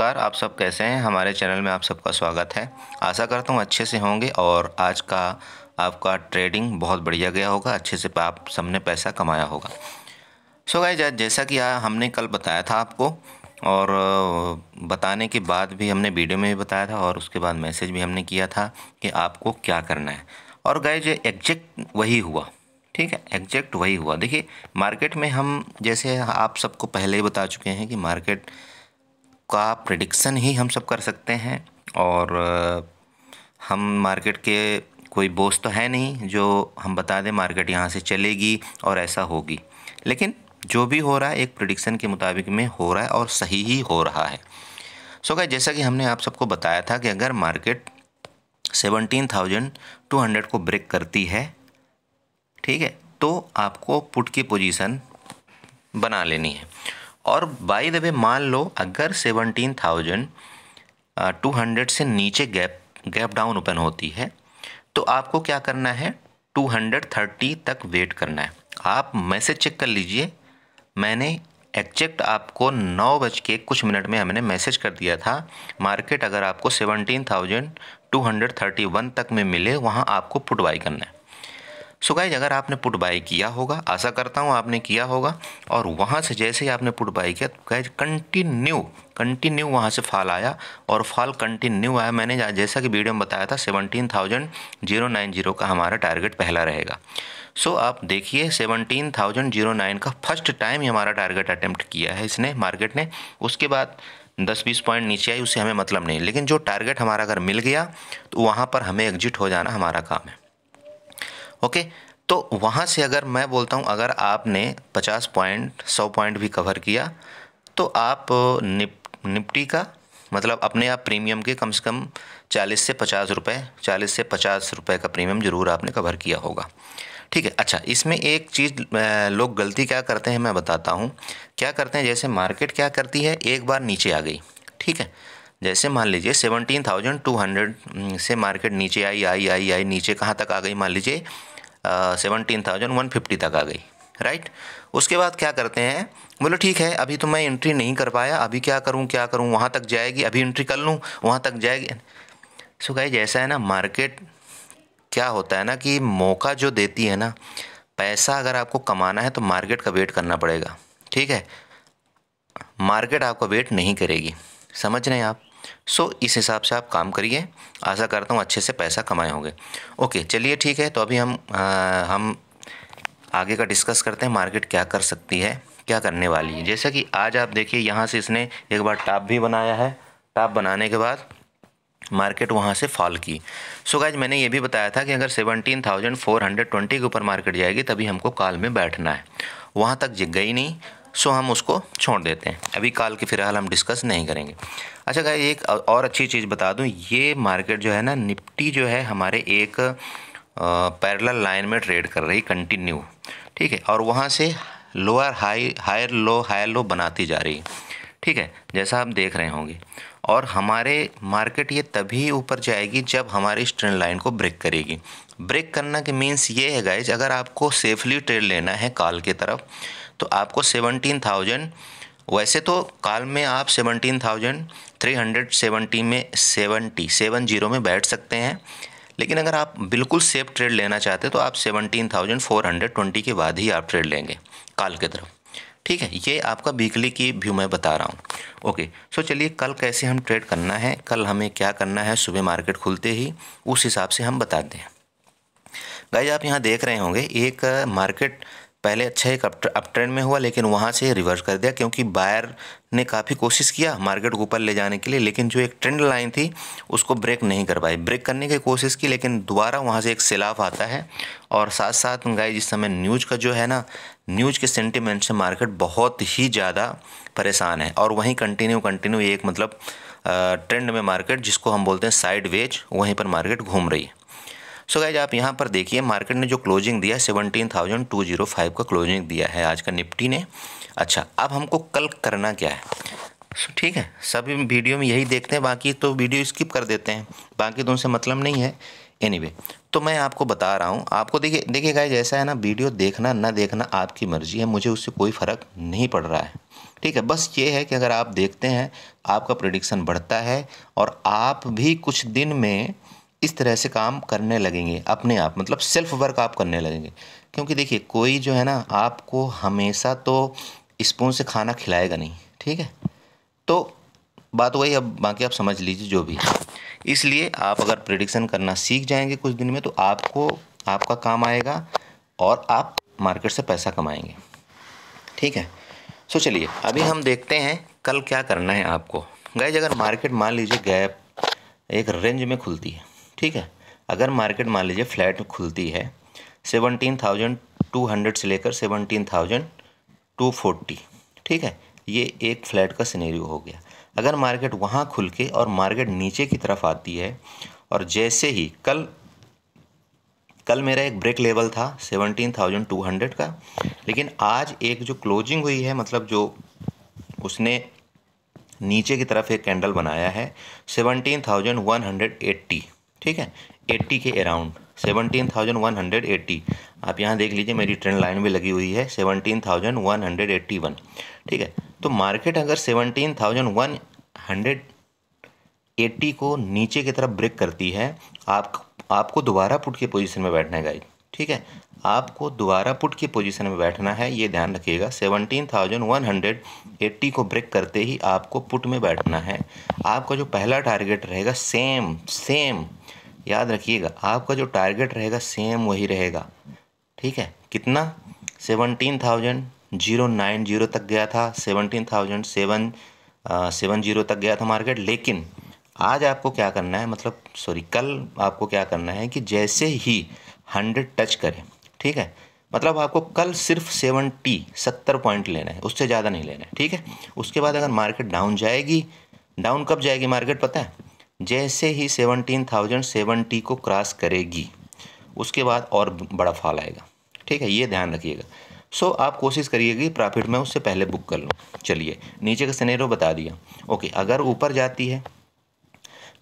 नमस्कार आप सब कैसे हैं हमारे चैनल में आप सबका स्वागत है आशा करता हूँ अच्छे से होंगे और आज का आपका ट्रेडिंग बहुत बढ़िया गया होगा अच्छे से आप सबने पैसा कमाया होगा सो गाइज जैसा कि हमने कल बताया था आपको और बताने के बाद भी हमने वीडियो में भी बताया था और उसके बाद मैसेज भी हमने किया था कि आपको क्या करना है और गाइज एग्जैक्ट वही हुआ ठीक है एग्जैक्ट वही हुआ देखिए मार्केट में हम जैसे आप सबको पहले ही बता चुके हैं कि मार्केट का प्रडिक्सन ही हम सब कर सकते हैं और हम मार्केट के कोई बोस तो है नहीं जो हम बता दें मार्केट यहाँ से चलेगी और ऐसा होगी लेकिन जो भी हो रहा है एक प्रडिक्सन के मुताबिक में हो रहा है और सही ही हो रहा है सो so, जैसा कि हमने आप सबको बताया था कि अगर market seventeen thousand two hundred को ब्रेक करती है ठीक है तो आपको पुट की पोजीशन बना लेनी है और बाई द वे मान लो अगर सेवनटीन थाउजेंड टू हंड्रेड से नीचे गैप गैप डाउन ओपन होती है तो आपको क्या करना है टू हंड्रेड थर्टी तक वेट करना है आप मैसेज चेक कर लीजिए मैंने एक्जैक्ट आपको नौ बज के कुछ मिनट में हमने मैसेज कर दिया था मार्केट अगर आपको seventeen thousand two hundred thirty one तक में मिले वहाँ आपको पुटवाई करना है सो गाइज अगर आपने पुट बाई किया होगा आशा करता हूँ आपने किया होगा और वहाँ से जैसे ही आपने पुट बाई किया गाइज कंटिन्यू कंटिन्यू वहाँ से फॉल आया और फॉल कंटिन्यू आया मैंने जैसा कि वीडियो में बताया था seventeen thousand zero nine zero का हमारा टारगेट पहला रहेगा सो so, आप देखिए सेवनटीन थाउजेंड जीरो नाइन का फर्स्ट टाइम ही हमारा टारगेट अटैम्प्ट किया है इसने मार्केट ने उसके बाद दस बीस पॉइंट नीचे आई उससे हमें मतलब नहीं लेकिन जो टारगेट हमारा अगर मिल गया तो वहाँ पर हमें एग्जिट हो जाना हमारा काम है ओके तो वहाँ से अगर मैं बोलता हूँ अगर आपने 50 पॉइंट 100 पॉइंट भी कवर किया तो आप निप निपटी का मतलब अपने आप प्रीमियम के कम से कम 40 से पचास रुपये चालीस से पचास रुपये का प्रीमियम ज़रूर आपने कवर किया होगा ठीक है अच्छा इसमें एक चीज़ लोग गलती क्या करते हैं मैं बताता हूँ क्या करते हैं जैसे मार्केट क्या करती है एक बार नीचे आ गई ठीक है जैसे मान लीजिए सेवनटीन थाउजेंड टू हंड्रेड से मार्केट नीचे आई आई आई आई नीचे कहाँ तक आ गई मान लीजिए सेवनटीन थाउजेंड वन फिफ्टी तक आ गई राइट उसके बाद क्या करते हैं बोलो ठीक है अभी तो मैं एंट्री नहीं कर पाया अभी क्या करूँ क्या करूँ वहाँ तक जाएगी अभी एंट्री कर लूँ वहाँ तक जाएगी सो गाइज जैसा है ना मार्केट क्या होता है ना कि मौका जो देती है ना पैसा अगर आपको कमाना है तो मार्केट का वेट करना पड़ेगा ठीक है मार्केट आपका वेट नहीं करेगी समझ रहे हैं आप सो इस हिसाब से आप काम करिए आशा करता हूँ अच्छे से पैसा कमाए होंगे ओके चलिए ठीक है तो अभी हम आ, हम आगे का डिस्कस करते हैं मार्केट क्या कर सकती है क्या करने वाली है जैसा कि आज आप देखिए यहाँ से इसने एक बार टाप भी बनाया है टाप बनाने के बाद मार्केट वहाँ से फॉल की सो so गाइज मैंने ये भी बताया था कि अगर seventeen thousand four hundred twenty के ऊपर मार्केट जाएगी तभी हमको काल में बैठना है वहाँ तक जिग गई नहीं सो हम उसको छोड़ देते हैं अभी काल की फ़िलहाल हम डिस्कस नहीं करेंगे अच्छा गाइस एक और अच्छी चीज़ बता दूँ ये मार्केट जो है ना निफ्टी जो है हमारे एक पैरेलल लाइन में ट्रेड कर रही कंटिन्यू ठीक है और वहाँ से lower high higher low higher low बनाती जा रही है ठीक है जैसा आप देख रहे होंगे और हमारे मार्केट ये तभी ऊपर जाएगी जब हमारी ट्रेंड लाइन को ब्रेक करेगी ब्रेक करना के मीन्स ये है गाइज अगर आपको सेफली ट्रेड लेना है कॉल की तरफ तो आपको सेवनटीन थाउजेंड वैसे तो कॉल में आप seventeen thousand three hundred seventy में सेवेंटी सेवन जीरो में बैठ सकते हैं लेकिन अगर आप बिल्कुल सेफ ट्रेड लेना चाहते हैं तो आप seventeen thousand four hundred twenty के बाद ही आप ट्रेड लेंगे कॉल की तरफ ठीक है ये आपका वीकली की व्यू मैं बता रहा हूँ ओके सो चलिए कल कैसे हम ट्रेड करना है कल हमें क्या करना है सुबह मार्केट खुलते ही उस हिसाब से हम बताते हैं गाइज आप यहाँ देख रहे होंगे एक मार्केट पहले अच्छा एक अप ट्रेंड में हुआ लेकिन वहाँ से रिवर्स कर दिया क्योंकि बायर ने काफ़ी कोशिश किया मार्केट को ऊपर ले जाने के लिए लेकिन जो एक ट्रेंड लाइन थी उसको ब्रेक नहीं कर पाई ब्रेक करने की कोशिश की लेकिन दोबारा वहाँ से एक सिलाफ आता है और साथ साथ गाय जिस समय न्यूज का जो है ना न्यूज के सेंटिमेंट से मार्केट बहुत ही ज़्यादा परेशान है और वहीं कंटिन्यू कंटिन्यू एक मतलब ट्रेंड में मार्केट जिसको हम बोलते हैं साइड वेज वहीं पर मार्केट घूम रही है सो गाइज आप यहाँ पर देखिए मार्केट ने जो क्लोजिंग दिया seventeen thousand two zero five का क्लोजिंग दिया है आज का निफ्टी ने अच्छा अब हमको कल करना क्या है सो ठीक है सभी वीडियो में यही देखते हैं बाकी तो वीडियो स्किप कर देते हैं बाकी तो उनसे मतलब नहीं है एनी वे तो मैं आपको बता रहा हूँ आपको देखिए देखिए गाइज ऐसा है ना वीडियो देखना ना देखना आपकी मर्ज़ी है मुझे उससे कोई फ़र्क नहीं पड़ रहा है ठीक है बस ये है कि अगर आप देखते हैं आपका प्रडिक्शन बढ़ता है और आप भी कुछ दिन में इस तरह से काम करने लगेंगे अपने आप मतलब सेल्फ वर्क आप करने लगेंगे क्योंकि देखिए कोई जो है ना आपको हमेशा तो स्पून से खाना खिलाएगा नहीं ठीक है तो बात वही अब बाकी आप समझ लीजिए जो भी इसलिए आप अगर प्रिडिक्शन करना सीख जाएंगे कुछ दिन में तो आपको आपका काम आएगा और आप मार्केट से पैसा कमाएंगे ठीक है सो चलिए अभी हम देखते हैं कल क्या करना है आपको गैज अगर मार्केट मान लीजिए गैप एक रेंज में खुलती है ठीक है अगर मार्केट मान लीजिए फ्लैट खुलती है सेवनटीन थाउजेंड टू हंड्रेड से लेकर सेवनटीन थाउजेंड टू फोर्टी ठीक है ये एक फ्लैट का सिनेरियो हो गया अगर मार्केट वहाँ खुल के और मार्केट नीचे की तरफ आती है और जैसे ही कल कल मेरा एक ब्रेक लेवल था सेवनटीन थाउजेंड टू हंड्रेड का लेकिन आज एक जो क्लोजिंग हुई है मतलब जो उसने नीचे की तरफ एक कैंडल बनाया है seventeen thousand one hundred eighty ठीक है एट्टी के around seventeen thousand one hundred eighty आप यहाँ देख लीजिए मेरी ट्रेंड लाइन भी लगी हुई है seventeen thousand one hundred eighty one ठीक है तो मार्केट अगर seventeen thousand one hundred eighty को नीचे की तरफ ब्रेक करती है आप आपको दोबारा पुट की पोजीशन में बैठना है गाइस ठीक है आपको दोबारा पुट की पोजीशन में बैठना है ये ध्यान रखिएगा seventeen thousand one hundred eighty को ब्रेक करते ही आपको पुट में बैठना है आपका जो पहला टारगेट रहेगा सेम सेम याद रखिएगा आपका जो टारगेट रहेगा सेम वही रहेगा ठीक है कितना seventeen thousand zero nine zero तक गया था seventeen thousand seven seven zero तक गया था मार्केट लेकिन आज आपको क्या करना है मतलब सॉरी कल आपको क्या करना है कि जैसे ही हंड्रेड टच करें ठीक है मतलब आपको कल सिर्फ सेवनटी सत्तर पॉइंट लेना है उससे ज़्यादा नहीं लेना है ठीक है उसके बाद अगर मार्केट डाउन जाएगी डाउन कब जाएगी मार्केट पता है जैसे ही सेवनटीन थाउजेंड सेवेंटी को क्रॉस करेगी उसके बाद और बड़ा फॉल आएगा ठीक है ये ध्यान रखिएगा सो so, आप कोशिश करिए कि प्रॉफिट मैं उससे पहले बुक कर लूँ चलिए नीचे का सनेरो बता दिया ओके अगर ऊपर जाती है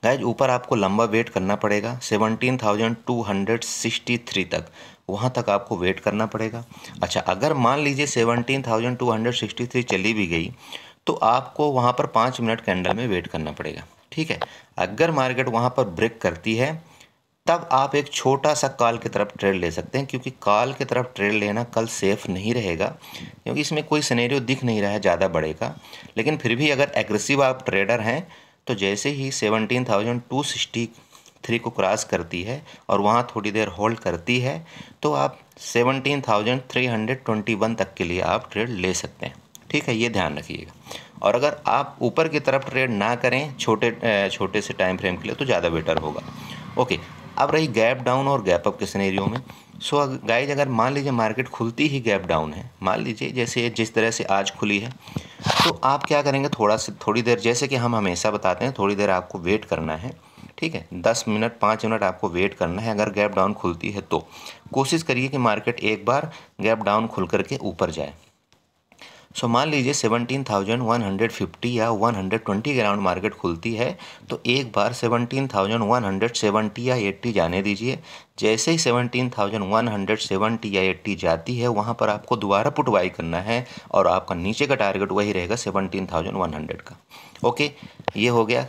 गाइज ऊपर आपको लंबा वेट करना पड़ेगा seventeen thousand two hundred sixty three तक वहाँ तक आपको वेट करना पड़ेगा अच्छा अगर मान लीजिए seventeen thousand two hundred sixty three चली भी गई तो आपको वहाँ पर पाँच मिनट कैंडल में वेट करना पड़ेगा ठीक है अगर मार्केट वहाँ पर ब्रेक करती है तब आप एक छोटा सा कॉल की तरफ ट्रेड ले सकते हैं क्योंकि कॉल की तरफ ट्रेड लेना कल सेफ़ नहीं रहेगा क्योंकि इसमें कोई सिनेरियो दिख नहीं रहा है ज़्यादा बढ़ेगा लेकिन फिर भी अगर एग्रेसिव आप ट्रेडर हैं तो जैसे ही seventeen thousand two sixty three को क्रॉस करती है और वहाँ थोड़ी देर होल्ड करती है तो आप seventeen thousand three hundred twenty one तक के लिए आप ट्रेड ले सकते हैं ठीक है ये ध्यान रखिएगा और अगर आप ऊपर की तरफ ट्रेड ना करें छोटे छोटे से टाइम फ्रेम के लिए तो ज़्यादा बेटर होगा ओके अब रही गैप डाउन और गैप अप के सिनेरियो में सो गाइज अगर मान लीजिए मार्केट खुलती ही गैप डाउन है मान लीजिए जैसे जिस तरह से आज खुली है तो आप क्या करेंगे थोड़ा से थोड़ी देर जैसे कि हम हमेशा बताते हैं थोड़ी देर आपको वेट करना है ठीक है दस मिनट पाँच मिनट आपको वेट करना है अगर गैप डाउन खुलती है तो कोशिश करिए कि मार्केट एक बार गैप डाउन खुल करके ऊपर जाए सो मान लीजिए seventeen thousand one hundred fifty या वन हंड्रेड ट्वेंटी के राउंड मार्केट खुलती है तो एक बार seventeen thousand one hundred seventy या एट्टी जाने दीजिए जैसे ही seventeen thousand one hundred seventy या एट्टी जाती है वहाँ पर आपको दोबारा पुट बाई करना है और आपका नीचे का टारगेट वही रहेगा सेवनटीन थाउजेंड वन हंड्रेड का ओके ये हो गया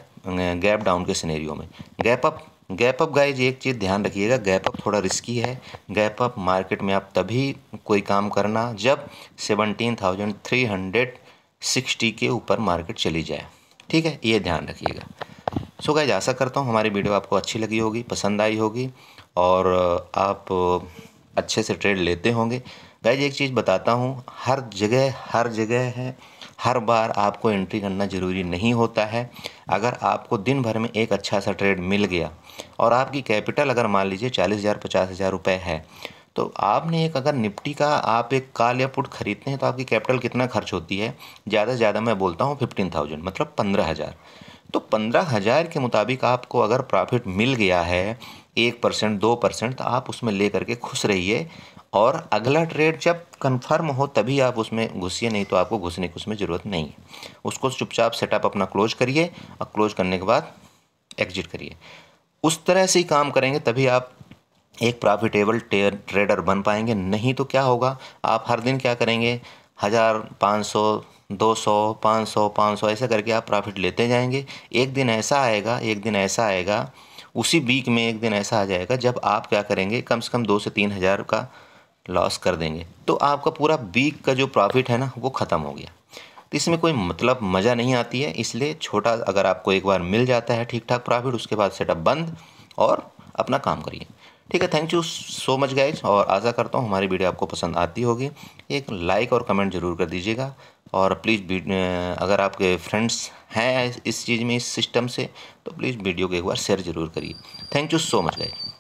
गैप डाउन के सिनेरियो में gap up gap up guys एक चीज़ ध्यान रखिएगा गैप अप थोड़ा रिस्की है गैप अप मार्केट में आप तभी कोई काम करना जब seventeen thousand three hundred sixty के ऊपर मार्केट चली जाए ठीक है ये ध्यान रखिएगा सो गाइज आशा करता हूँ हमारी वीडियो आपको अच्छी लगी होगी पसंद आई होगी और आप अच्छे से ट्रेड लेते होंगे गाइज एक चीज़ बताता हूँ हर जगह हर जगह है हर बार आपको एंट्री करना ज़रूरी नहीं होता है अगर आपको दिन भर में एक अच्छा सा ट्रेड मिल गया और आपकी कैपिटल अगर मान लीजिए चालीस हज़ार पचास हज़ार रुपये है तो आपने एक अगर निफ्टी का आप एक काल या पुट खरीदते हैं तो आपकी कैपिटल कितना खर्च होती है ज़्यादा से ज़्यादा मैं बोलता हूँ फिफ्टीन थाउजेंड मतलब पंद्रह हज़ार तो पंद्रह हज़ार के मुताबिक आपको अगर प्रॉफिट मिल गया है एक परसेंट दो परसेंट तो आप उसमें ले करके खुश रहिए और अगला ट्रेड जब कंफर्म हो तभी आप उसमें घुसिए नहीं तो आपको घुसने की उसमें ज़रूरत नहीं है उसको चुपचाप सेटअप अपना क्लोज करिए और क्लोज करने के बाद एग्जिट करिए उस तरह से ही काम करेंगे तभी आप एक प्रॉफिटेबल ट्रेडर बन पाएंगे नहीं तो क्या होगा आप हर दिन क्या करेंगे हज़ार पाँच सौ दो सौ पाँच सौ पाँच सौ ऐसे करके आप प्रॉफिट लेते जाएंगे एक दिन ऐसा आएगा एक दिन ऐसा आएगा उसी वीक में एक दिन ऐसा आ जाएगा जब आप क्या करेंगे कम से कम दो से तीन हज़ार का लॉस कर देंगे तो आपका पूरा वीक का जो प्रॉफिट है ना वो ख़त्म हो गया तो इसमें कोई मतलब मज़ा नहीं आती है इसलिए छोटा अगर आपको एक बार मिल जाता है ठीक ठाक प्रॉफिट उसके बाद सेटअप बंद और अपना काम करिए ठीक है thank you so much guys और आशा करता हूँ हमारी वीडियो आपको पसंद आती होगी एक लाइक और कमेंट जरूर कर दीजिएगा और प्लीज़ अगर आपके फ्रेंड्स हैं इस चीज़ में इस सिस्टम से तो प्लीज़ वीडियो को एक बार शेयर ज़रूर करिए thank you so much guys